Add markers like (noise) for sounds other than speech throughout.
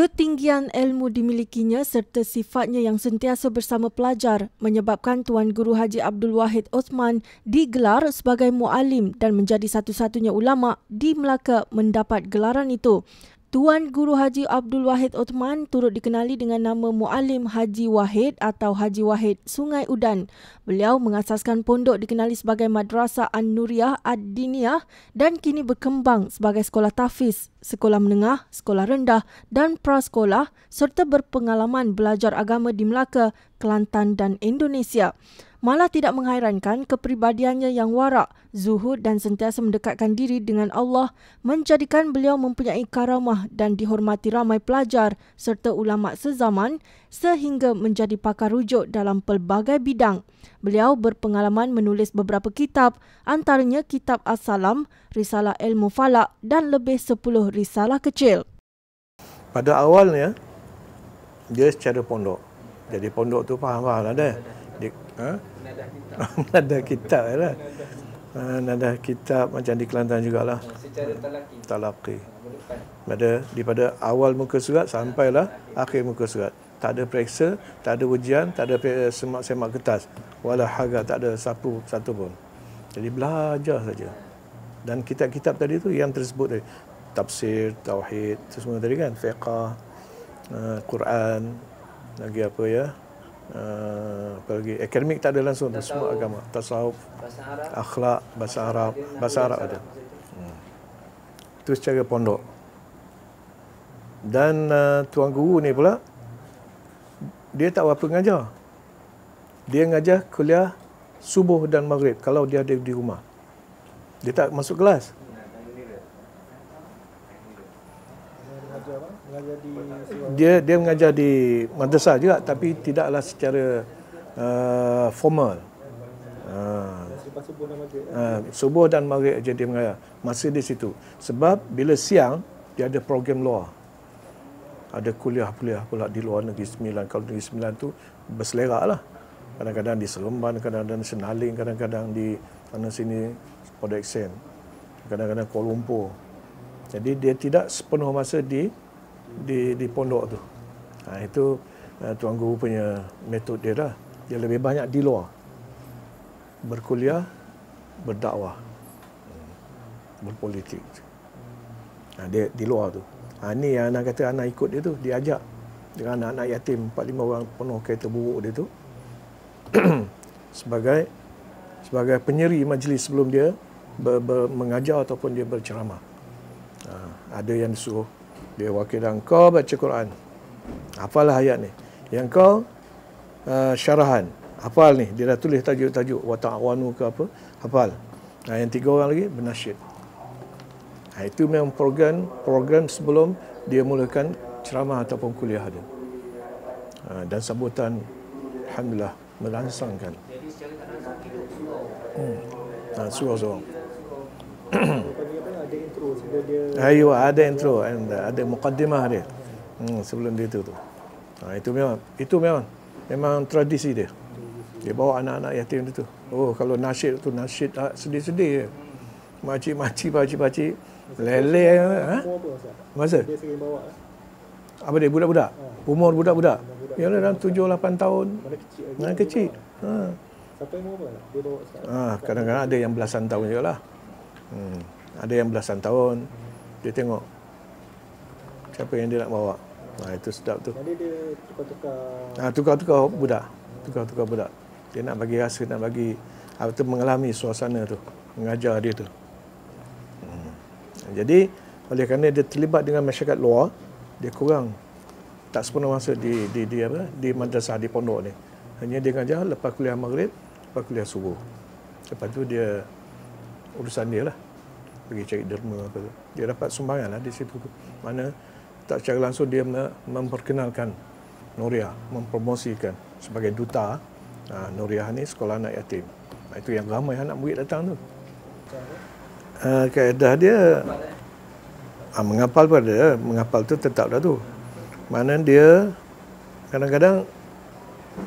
Ketinggian ilmu dimilikinya serta sifatnya yang sentiasa bersama pelajar menyebabkan Tuan Guru Haji Abdul Wahid Osman digelar sebagai mualim dan menjadi satu-satunya ulama di Melaka mendapat gelaran itu. Tuan Guru Haji Abdul Wahid Othman turut dikenali dengan nama Muallim Haji Wahid atau Haji Wahid Sungai Udan. Beliau mengasaskan pondok dikenali sebagai Madrasah An-Nuriyah Ad-Diniyah dan kini berkembang sebagai sekolah tafiz, sekolah menengah, sekolah rendah dan prasekolah serta berpengalaman belajar agama di Melaka, Kelantan dan Indonesia malah tidak menghairankan kepribadiannya yang warak, zuhud dan sentiasa mendekatkan diri dengan Allah menjadikan beliau mempunyai karamah dan dihormati ramai pelajar serta ulama sezaman sehingga menjadi pakar rujuk dalam pelbagai bidang. Beliau berpengalaman menulis beberapa kitab antaranya Kitab As-Salam, Risalah Ilmu Falak dan lebih 10 risalah kecil. Pada awalnya, dia secara pondok. Jadi pondok tu faham-faham lah dia dia ha? nada kitab (laughs) nada kitab lah ha, nada kitab macam di Kelantan jugalah secara talaqi pada ha, daripada awal muka surat sampailah akhir muka surat tak ada periksa tak ada ujian tak ada semak-semak kertas wala haga tak ada sapu satu pun jadi belajar saja dan kitab-kitab tadi tu yang tersebut tadi tafsir tauhid semua tadi kan fiqh ha, Quran lagi apa ya Eh, apa lagi akademik tak ada langsung tak semua agama tasawuf akhlak bahasa arab bahasa arab ada hmm. itu secara pondok dan uh, tuan guru ni pula dia tak apa mengajar dia mengajar kuliah subuh dan maghrib kalau dia ada di rumah dia tak masuk kelas dia dia mengajar di madrasah juga tapi tidaklah secara uh, formal. Uh, subuh dan maghrib aja dia mengajar masa di situ. Sebab bila siang dia ada program luar. Ada kuliah-kuliah pula di luar negeri Sembilan. Kalau negeri Sembilan tu berselera lah. Kadang-kadang di Seremban, kadang-kadang di Senaling, kadang-kadang di sana sini, Podexen. Kadang-kadang Kuala Lumpur. Jadi dia tidak sepenuh masa di di di pondok tu. Ha, itu uh, tuan guru punya metode dia lah. Dia lebih banyak di luar. Berkuliah, berdakwah, berpolitik. Ha, dia di luar tu. Ha, ni yang anak kata anak ikut dia tu, diajak dengan anak-anak yatim, 4-5 orang penuh kereta buruk dia tu. (clears throat) sebagai sebagai penyeri majlis sebelum dia ber, ber, mengajar ataupun dia berceramah. Ha, ada yang disuruh dia wakil dan kau baca Quran. Hafallah ayat ni. Yang kau uh, syarahan. Hafal ni. Dia dah tulis tajuk-tajuk. Wata'wanu ke apa. Hafal. Nah, yang tiga orang lagi, bernasyid. Nah, itu memang program program sebelum dia mulakan ceramah ataupun kuliah dia. Uh, dan sambutan, Alhamdulillah, melansangkan. Jadi secara tak langsung, hidup surau. Hmm. Nah, surau-surau. (coughs) ada intro dia ayo ada intro and ada mukadimah dia hmm, sebelum dia tu tu ha, itu memang itu memang memang tradisi dia dia bawa anak-anak yatim itu oh kalau nasyid tu nasyid ah, sedih-sedih je makcik-makcik pakcik-pakcik leleh eh, ha? masa eh? apa dia budak-budak ah. umur budak-budak ya dalam 7 8 tahun kecil kecil ha siapa yang dia bawa ha, kadang-kadang ada yang belasan tahun jugalah hmm ada yang belasan tahun dia tengok siapa yang dia nak bawa nah itu sedap tu jadi dia tukar-tukar ah tukar-tukar budak tukar-tukar budak dia nak bagi rasa nak bagi apa ah, tu mengalami suasana tu mengajar dia tu hmm. jadi oleh kerana dia terlibat dengan masyarakat luar dia kurang tak sepenuh masa di di di apa di madrasah di pondok ni hanya dia mengajar lepas kuliah maghrib lepas kuliah subuh lepas tu dia urusan dia lah pergi cari derma apa tu. Dia dapat sumbangan lah di situ tu. Mana tak secara langsung dia memperkenalkan Nuria, mempromosikan sebagai duta uh, ha, Nuria ni sekolah anak yatim. Ha, itu yang ramai anak murid datang tu. Uh, kaedah dia uh, mengapal pada mengapal tu tetap dah tu. Mana dia kadang-kadang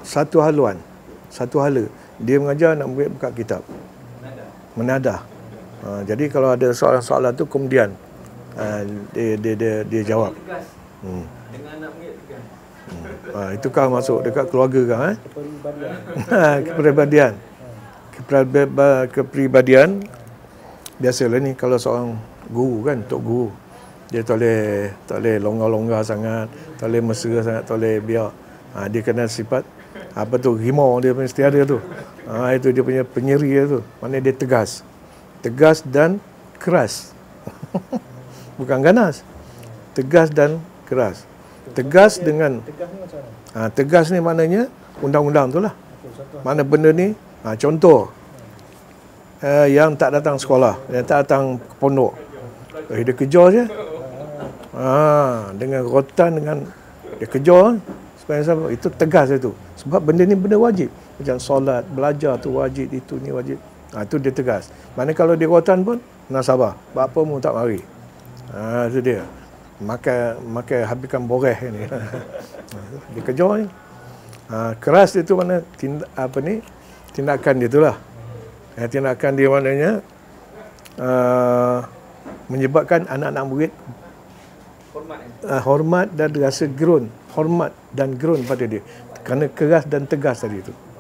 satu haluan, satu hala. Dia mengajar anak murid buka kitab. Menadah. Menadah Uh, jadi kalau ada soalan-soalan tu kemudian uh, dia, dia, dia, dia jawab. Hmm. Hmm. Ha, itu kah masuk dekat keluarga kan? Eh? Kepribadian. Kepribadian. Kepribadian. Biasalah ni kalau seorang guru kan, tok guru. Dia tak boleh, tak boleh longgar-longgar sangat, tak boleh mesra sangat, tak boleh biar. Ha, dia kena sifat apa tu, rimau dia punya ada tu. Ha, itu dia punya penyeri tu. Maknanya dia tegas tegas dan keras (laughs) bukan ganas tegas dan keras tegas dengan ah tegas ni maknanya undang-undang tu lah mana benda ni ha, contoh uh, yang tak datang sekolah yang tak datang ke pondok eh, dia kejar je ha, dengan rotan dengan dia kejar supaya sebab itu tegas itu sebab benda ni benda wajib macam solat belajar tu wajib itu ni wajib Ha, tu dia tegas. Mana kalau dia rotan pun, nasabah. Buat apa pun tak mari. Ha, itu dia. Maka, maka habiskan boreh ini. (laughs) Ha, dia kejar ni. Ha, keras dia tu mana, tind- apa ni, tindakan dia tu lah. Eh, tindakan dia maknanya, uh, menyebabkan anak-anak murid hormat. Uh, hormat dan rasa gerun. Hormat dan gerun pada dia. Kerana keras dan tegas tadi itu.